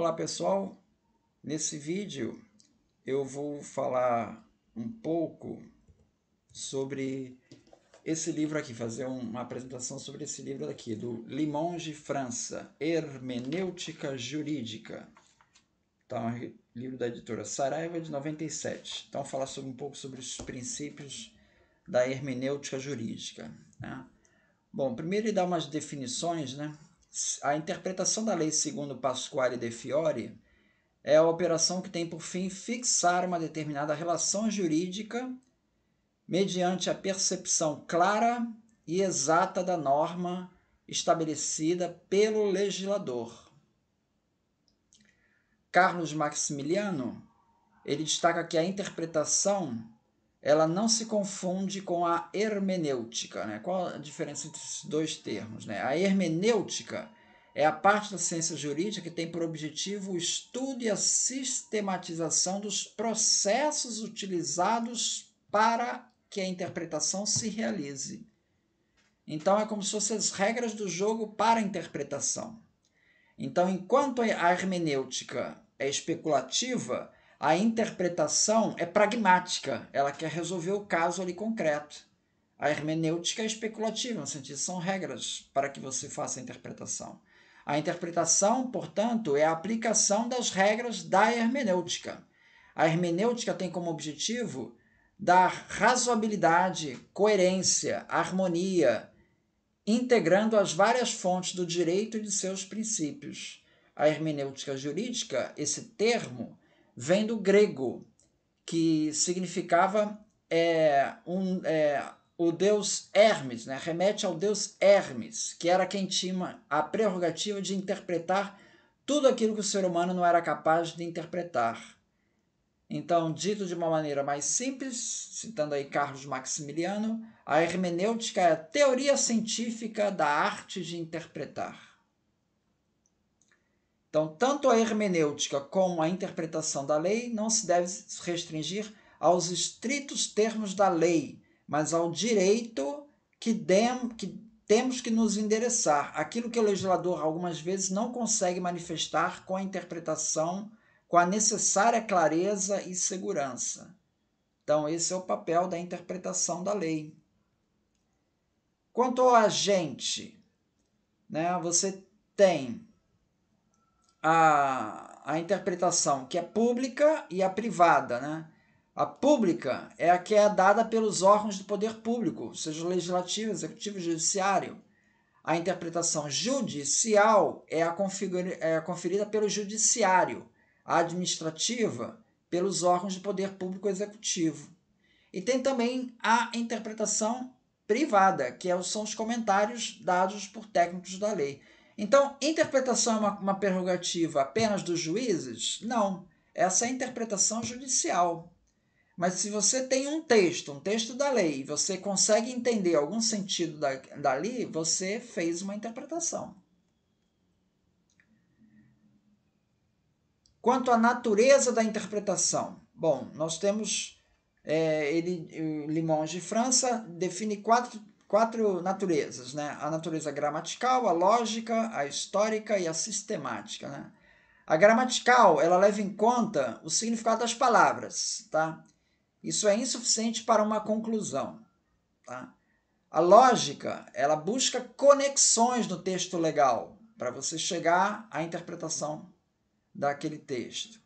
Olá pessoal, nesse vídeo eu vou falar um pouco sobre esse livro aqui, fazer uma apresentação sobre esse livro aqui, do Limonge França, Hermenêutica Jurídica. Então, é um livro da editora Saraiva, de 97. Então, falar sobre, um pouco sobre os princípios da hermenêutica jurídica. Né? Bom, primeiro ele dá umas definições, né? a interpretação da lei segundo Pasquale de Fiore é a operação que tem por fim fixar uma determinada relação jurídica mediante a percepção clara e exata da norma estabelecida pelo legislador. Carlos Maximiliano, ele destaca que a interpretação ela não se confunde com a hermenêutica. Né? Qual a diferença entre esses dois termos? Né? A hermenêutica é a parte da ciência jurídica que tem por objetivo o estudo e a sistematização dos processos utilizados para que a interpretação se realize. Então, é como se fossem as regras do jogo para a interpretação. Então, enquanto a hermenêutica é especulativa, a interpretação é pragmática, ela quer resolver o caso ali concreto. A hermenêutica é especulativa, no sentido são regras para que você faça a interpretação. A interpretação, portanto, é a aplicação das regras da hermenêutica. A hermenêutica tem como objetivo dar razoabilidade, coerência, harmonia, integrando as várias fontes do direito e de seus princípios. A hermenêutica jurídica, esse termo, vem do grego, que significava é, um, é, o deus Hermes, né? remete ao deus Hermes, que era quem tinha a prerrogativa de interpretar tudo aquilo que o ser humano não era capaz de interpretar. Então, dito de uma maneira mais simples, citando aí Carlos Maximiliano, a hermenêutica é a teoria científica da arte de interpretar. Então, tanto a hermenêutica como a interpretação da lei não se deve restringir aos estritos termos da lei, mas ao direito que, dem, que temos que nos endereçar, aquilo que o legislador algumas vezes não consegue manifestar com a interpretação, com a necessária clareza e segurança. Então, esse é o papel da interpretação da lei. Quanto ao agente, né, você tem a, a interpretação que é pública e a privada, né? A pública é a que é dada pelos órgãos do poder público, seja legislativo, executivo, judiciário. A interpretação judicial é a, é a conferida pelo judiciário, a administrativa pelos órgãos de poder público executivo. E tem também a interpretação privada, que é são os comentários dados por técnicos da lei. Então, interpretação é uma, uma prerrogativa apenas dos juízes? Não. Essa é a interpretação judicial. Mas se você tem um texto, um texto da lei, e você consegue entender algum sentido da, dali, você fez uma interpretação. Quanto à natureza da interpretação, bom, nós temos é, ele, Limões de França define quatro quatro naturezas, né? A natureza gramatical, a lógica, a histórica e a sistemática, né? A gramatical, ela leva em conta o significado das palavras, tá? Isso é insuficiente para uma conclusão, tá? A lógica, ela busca conexões no texto legal para você chegar à interpretação daquele texto.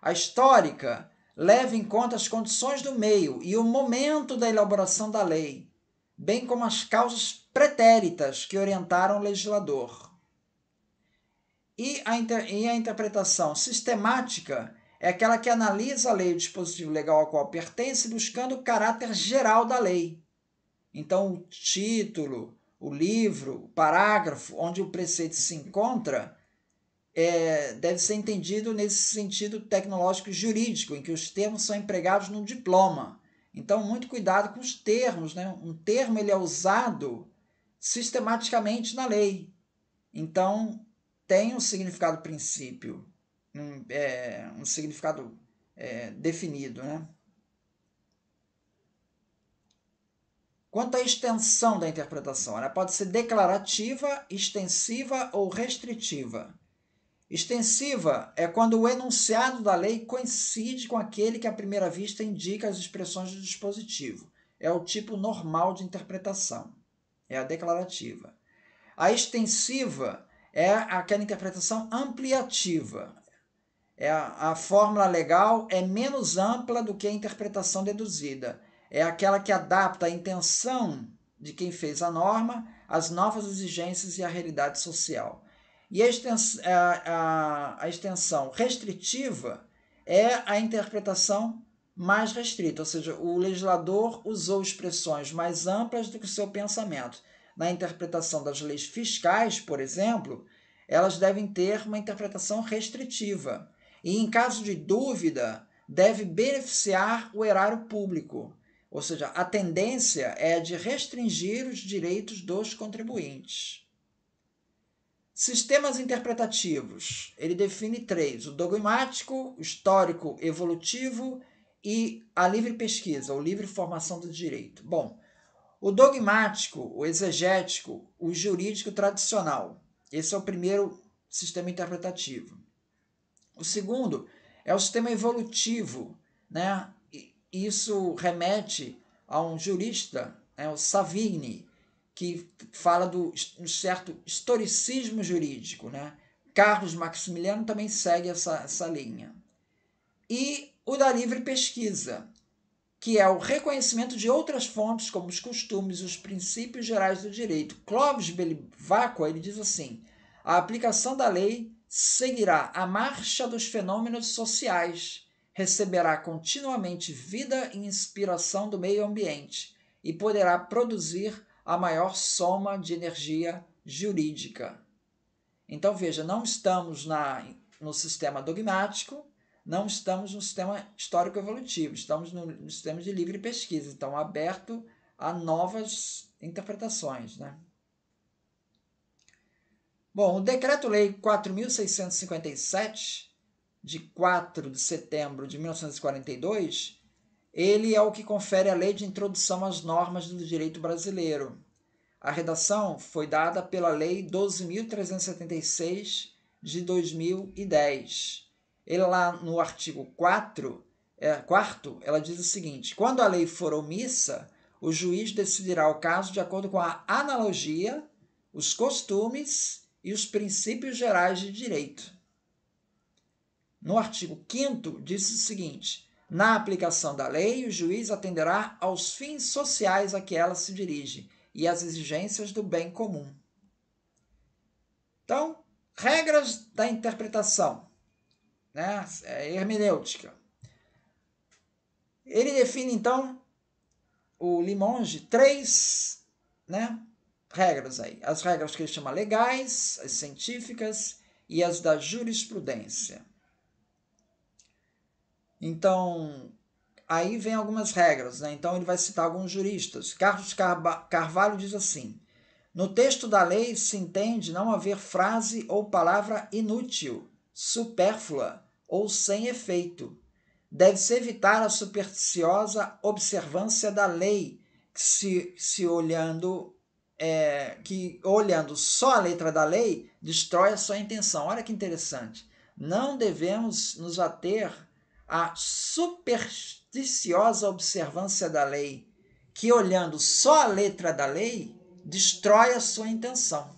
A histórica leva em conta as condições do meio e o momento da elaboração da lei bem como as causas pretéritas que orientaram o legislador. E a, inter, e a interpretação sistemática é aquela que analisa a lei e o dispositivo legal ao qual pertence, buscando o caráter geral da lei. Então, o título, o livro, o parágrafo onde o preceito se encontra é, deve ser entendido nesse sentido tecnológico e jurídico, em que os termos são empregados no diploma então, muito cuidado com os termos. Né? Um termo ele é usado sistematicamente na lei. Então, tem um significado princípio, um, é, um significado é, definido. Né? Quanto à extensão da interpretação, ela pode ser declarativa, extensiva ou restritiva. Extensiva é quando o enunciado da lei coincide com aquele que à primeira vista indica as expressões do dispositivo. É o tipo normal de interpretação. É a declarativa. A extensiva é aquela interpretação ampliativa. É a, a fórmula legal é menos ampla do que a interpretação deduzida. É aquela que adapta a intenção de quem fez a norma às novas exigências e à realidade social. E a extensão, a, a, a extensão restritiva é a interpretação mais restrita, ou seja, o legislador usou expressões mais amplas do que o seu pensamento. Na interpretação das leis fiscais, por exemplo, elas devem ter uma interpretação restritiva e, em caso de dúvida, deve beneficiar o erário público. Ou seja, a tendência é de restringir os direitos dos contribuintes. Sistemas interpretativos. Ele define três: o dogmático, o histórico, evolutivo e a livre pesquisa, ou livre formação do direito. Bom, o dogmático, o exegético, o jurídico tradicional. Esse é o primeiro sistema interpretativo. O segundo é o sistema evolutivo, né? Isso remete a um jurista, né, o Savigny, que fala do um certo historicismo jurídico. Né? Carlos Maximiliano também segue essa, essa linha. E o da livre pesquisa, que é o reconhecimento de outras fontes, como os costumes e os princípios gerais do direito. Clóvis Belivacqua ele diz assim: a aplicação da lei seguirá a marcha dos fenômenos sociais, receberá continuamente vida e inspiração do meio ambiente e poderá produzir a maior soma de energia jurídica. Então veja, não estamos na, no sistema dogmático, não estamos no sistema histórico-evolutivo, estamos no, no sistema de livre pesquisa, então aberto a novas interpretações. Né? Bom, o Decreto-Lei 4.657, de 4 de setembro de 1942, ele é o que confere a lei de introdução às normas do direito brasileiro. A redação foi dada pela Lei 12.376 de 2010. Ele lá no artigo 4, é, 4, ela diz o seguinte: quando a lei for omissa, o juiz decidirá o caso de acordo com a analogia, os costumes e os princípios gerais de direito. No artigo 5 diz o seguinte: na aplicação da lei, o juiz atenderá aos fins sociais a que ela se dirige e às exigências do bem comum. Então, regras da interpretação, né? É hermenêutica. Ele define, então, o Limonge, três né, regras aí. As regras que ele chama legais, as científicas e as da jurisprudência. Então, aí vem algumas regras, né? Então ele vai citar alguns juristas. Carlos Carvalho diz assim: No texto da lei se entende não haver frase ou palavra inútil, supérflua ou sem efeito. Deve-se evitar a supersticiosa observância da lei, se, se olhando é, que olhando só a letra da lei destrói a sua intenção. Olha que interessante. Não devemos nos ater a supersticiosa observância da lei, que olhando só a letra da lei, destrói a sua intenção.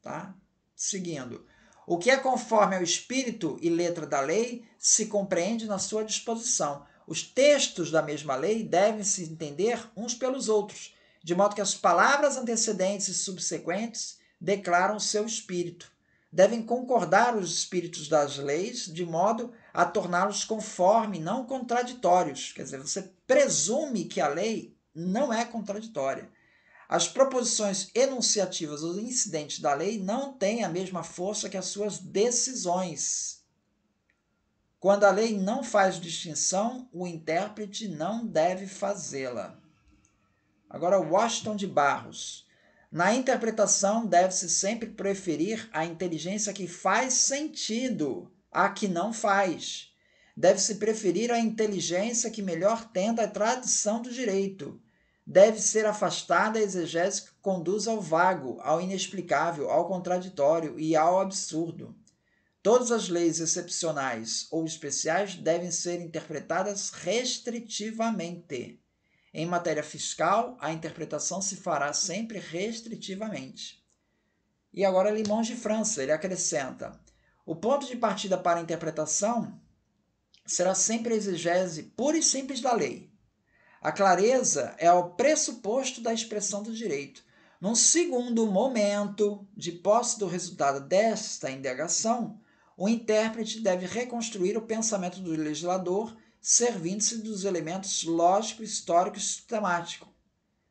Tá? Seguindo. O que é conforme ao espírito e letra da lei se compreende na sua disposição. Os textos da mesma lei devem se entender uns pelos outros, de modo que as palavras antecedentes e subsequentes declaram seu espírito. Devem concordar os espíritos das leis, de modo a torná-los conforme, não contraditórios. Quer dizer, você presume que a lei não é contraditória. As proposições enunciativas ou incidentes da lei não têm a mesma força que as suas decisões. Quando a lei não faz distinção, o intérprete não deve fazê-la. Agora, Washington de Barros. Na interpretação, deve-se sempre preferir a inteligência que faz sentido a que não faz. Deve-se preferir a inteligência que melhor tenda a tradição do direito. Deve ser afastada a exegese que conduz ao vago, ao inexplicável, ao contraditório e ao absurdo. Todas as leis excepcionais ou especiais devem ser interpretadas restritivamente. Em matéria fiscal, a interpretação se fará sempre restritivamente. E agora Limões de França, ele acrescenta: o ponto de partida para a interpretação será sempre a exegese pura e simples da lei. A clareza é o pressuposto da expressão do direito. Num segundo momento, de posse do resultado desta indagação, o intérprete deve reconstruir o pensamento do legislador, servindo-se dos elementos lógico, histórico e sistemático,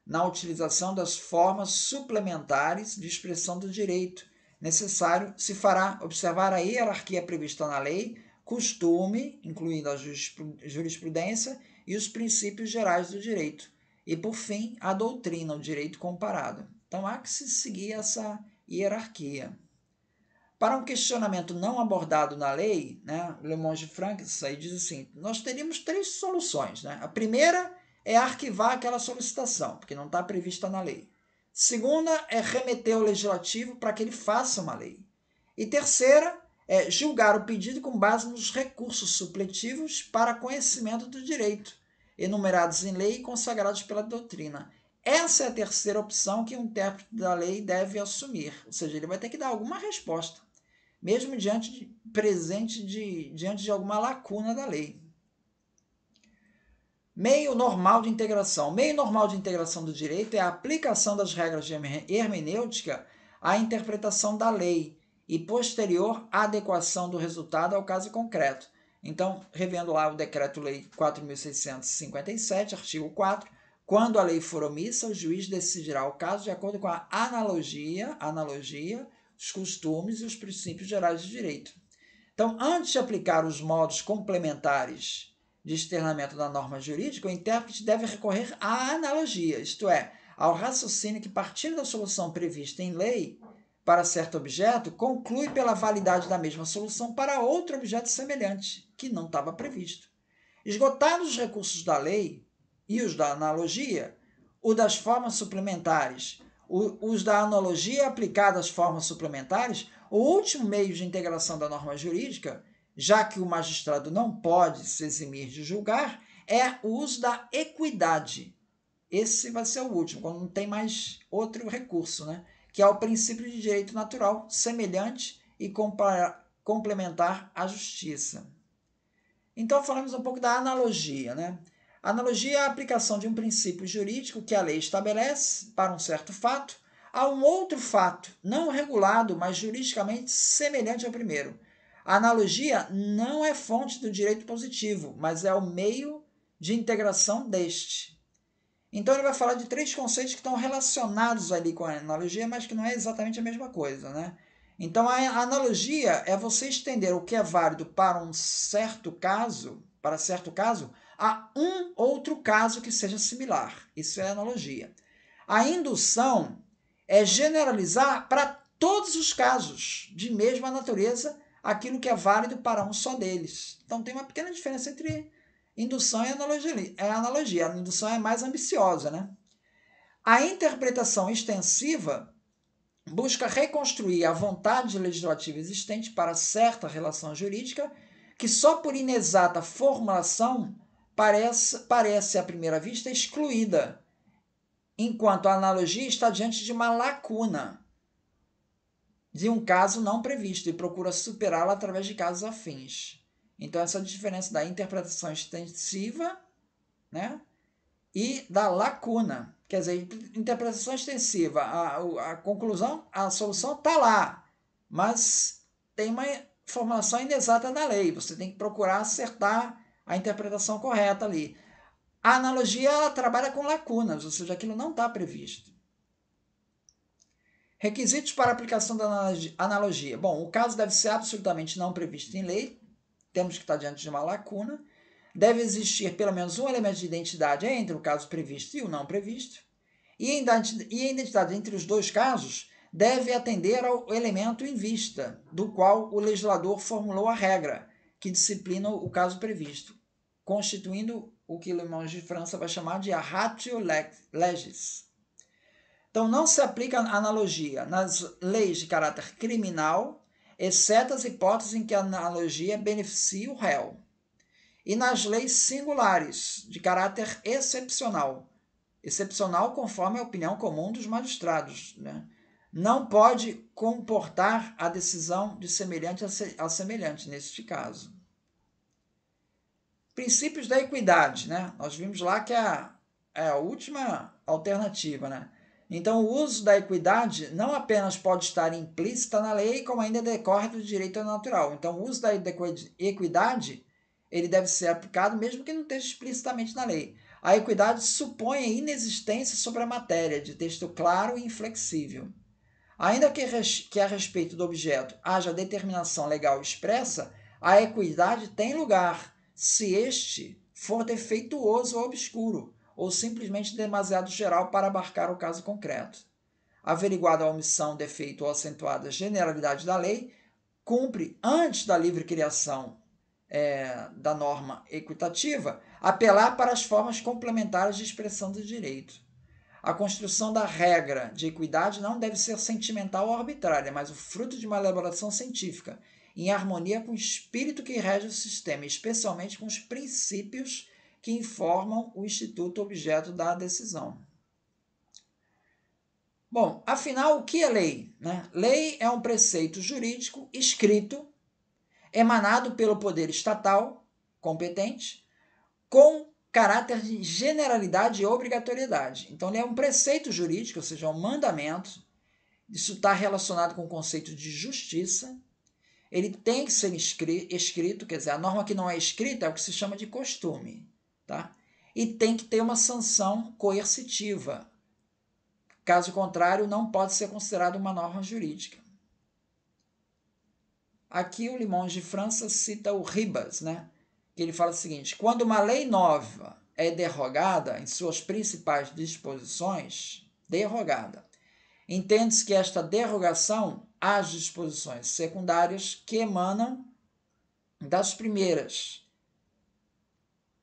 na utilização das formas suplementares de expressão do direito necessário, se fará observar a hierarquia prevista na lei, costume, incluindo a jurisprudência, e os princípios gerais do direito. E, por fim, a doutrina, o direito comparado. Então, há que se seguir essa hierarquia. Para um questionamento não abordado na lei, né, Le Monge Frank diz assim: nós teríamos três soluções. Né? A primeira é arquivar aquela solicitação, porque não está prevista na lei. Segunda é remeter ao legislativo para que ele faça uma lei. E terceira é julgar o pedido com base nos recursos supletivos para conhecimento do direito, enumerados em lei e consagrados pela doutrina. Essa é a terceira opção que um intérprete da lei deve assumir, ou seja, ele vai ter que dar alguma resposta, mesmo diante de, presente de, diante de alguma lacuna da lei. Meio normal de integração. Meio normal de integração do direito é a aplicação das regras de hermenêutica à interpretação da lei e posterior adequação do resultado ao caso concreto. Então, revendo lá o Decreto-Lei 4.657, artigo 4, quando a lei for omissa, o juiz decidirá o caso de acordo com a analogia, analogia, os costumes e os princípios gerais de direito. Então, antes de aplicar os modos complementares de externamento da norma jurídica, o intérprete deve recorrer à analogia, isto é, ao raciocínio que, partindo da solução prevista em lei para certo objeto, conclui pela validade da mesma solução para outro objeto semelhante, que não estava previsto. Esgotados os recursos da lei e os da analogia, o das formas suplementares, o, os da analogia aplicada às formas suplementares, o último meio de integração da norma jurídica já que o magistrado não pode se eximir de julgar, é o uso da equidade. Esse vai ser o último, quando não tem mais outro recurso, né? que é o princípio de direito natural, semelhante e complementar à justiça. Então, falamos um pouco da analogia. Né? analogia é a aplicação de um princípio jurídico que a lei estabelece para um certo fato a um outro fato, não regulado, mas juridicamente semelhante ao primeiro a analogia não é fonte do direito positivo, mas é o meio de integração deste. Então ele vai falar de três conceitos que estão relacionados ali com a analogia, mas que não é exatamente a mesma coisa, né? Então a analogia é você estender o que é válido para um certo caso, para certo caso, a um outro caso que seja similar. Isso é analogia. A indução é generalizar para todos os casos de mesma natureza aquilo que é válido para um só deles. Então tem uma pequena diferença entre indução e analogia. É analogia. A indução é mais ambiciosa, né? A interpretação extensiva busca reconstruir a vontade legislativa existente para certa relação jurídica que só por inexata formulação parece, parece à primeira vista excluída, enquanto a analogia está diante de uma lacuna de um caso não previsto e procura superá-lo através de casos afins. Então, essa é diferença da interpretação extensiva né, e da lacuna. Quer dizer, interpretação extensiva, a, a conclusão, a solução está lá, mas tem uma formação inexata da lei. Você tem que procurar acertar a interpretação correta ali. A analogia ela trabalha com lacunas, ou seja, aquilo não está previsto. Requisitos para aplicação da analogia. Bom, o caso deve ser absolutamente não previsto em lei, temos que estar diante de uma lacuna. Deve existir pelo menos um elemento de identidade entre o caso previsto e o não previsto. E a identidade entre os dois casos deve atender ao elemento em vista, do qual o legislador formulou a regra que disciplina o caso previsto, constituindo o que Mans de França vai chamar de a ratio legis. Então, não se aplica analogia nas leis de caráter criminal, exceto as hipóteses em que a analogia beneficie o réu, e nas leis singulares, de caráter excepcional, excepcional conforme a opinião comum dos magistrados. Né? Não pode comportar a decisão de semelhante a semelhante, neste caso. Princípios da equidade, né? Nós vimos lá que é a, é a última alternativa, né? Então, o uso da equidade não apenas pode estar implícita na lei, como ainda decorre do direito natural. Então, o uso da equidade ele deve ser aplicado mesmo que não esteja explicitamente na lei. A equidade supõe a inexistência sobre a matéria, de texto claro e inflexível. Ainda que, que a respeito do objeto haja determinação legal expressa, a equidade tem lugar, se este for defeituoso ou obscuro, ou simplesmente demasiado geral para abarcar o caso concreto. Averiguada a omissão, defeito ou acentuada generalidade da lei, cumpre, antes da livre criação é, da norma equitativa, apelar para as formas complementares de expressão do direito. A construção da regra de equidade não deve ser sentimental ou arbitrária, mas o fruto de uma elaboração científica, em harmonia com o espírito que rege o sistema, especialmente com os princípios que informam o instituto objeto da decisão. Bom, afinal, o que é lei? Né? Lei é um preceito jurídico escrito, emanado pelo poder estatal competente, com caráter de generalidade e obrigatoriedade. Então, ele é um preceito jurídico, ou seja, é um mandamento. Isso está relacionado com o conceito de justiça. Ele tem que ser escrito, quer dizer, a norma que não é escrita é o que se chama de costume tá? E tem que ter uma sanção coercitiva. Caso contrário, não pode ser considerado uma norma jurídica. Aqui o Limões de França cita o Ribas, né? Que ele fala o seguinte: quando uma lei nova é derrogada em suas principais disposições, derrogada, entende-se que esta derrogação às disposições secundárias que emanam das primeiras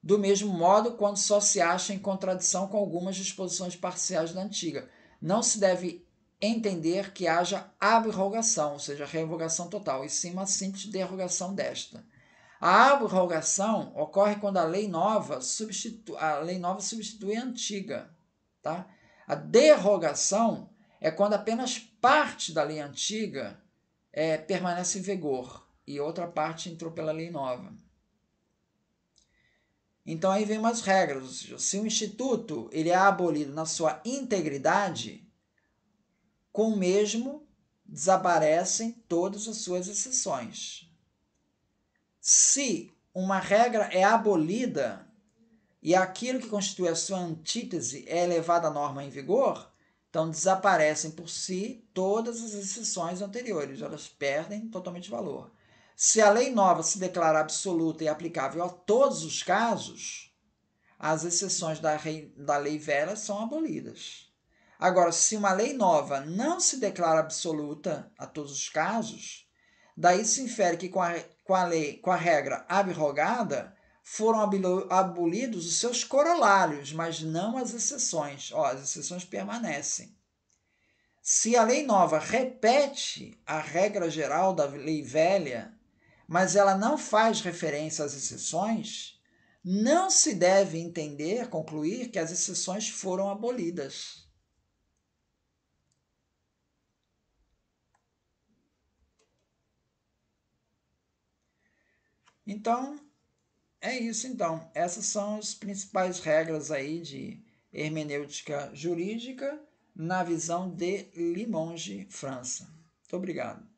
do mesmo modo quando só se acha em contradição com algumas disposições parciais da antiga. Não se deve entender que haja abrogação, ou seja, revogação total, e sim uma simples derrogação desta. A abrogação ocorre quando a lei nova substitui a, lei nova substitui a antiga. Tá? A derrogação é quando apenas parte da lei antiga é, permanece em vigor e outra parte entrou pela lei nova. Então aí vem umas regras. Se o instituto ele é abolido na sua integridade, com o mesmo desaparecem todas as suas exceções. Se uma regra é abolida e aquilo que constitui a sua antítese é elevada à norma em vigor, então desaparecem por si todas as exceções anteriores, elas perdem totalmente valor se a lei nova se declarar absoluta e aplicável a todos os casos, as exceções da, rei, da lei velha são abolidas. Agora, se uma lei nova não se declara absoluta a todos os casos, daí se infere que com a, com a lei, com a regra abrogada, foram abolidos os seus corolários, mas não as exceções. Ó, as exceções permanecem. Se a lei nova repete a regra geral da lei velha, mas ela não faz referência às exceções, não se deve entender, concluir que as exceções foram abolidas. Então, é isso então. Essas são as principais regras aí de hermenêutica jurídica na visão de Limonge, França. Muito obrigado.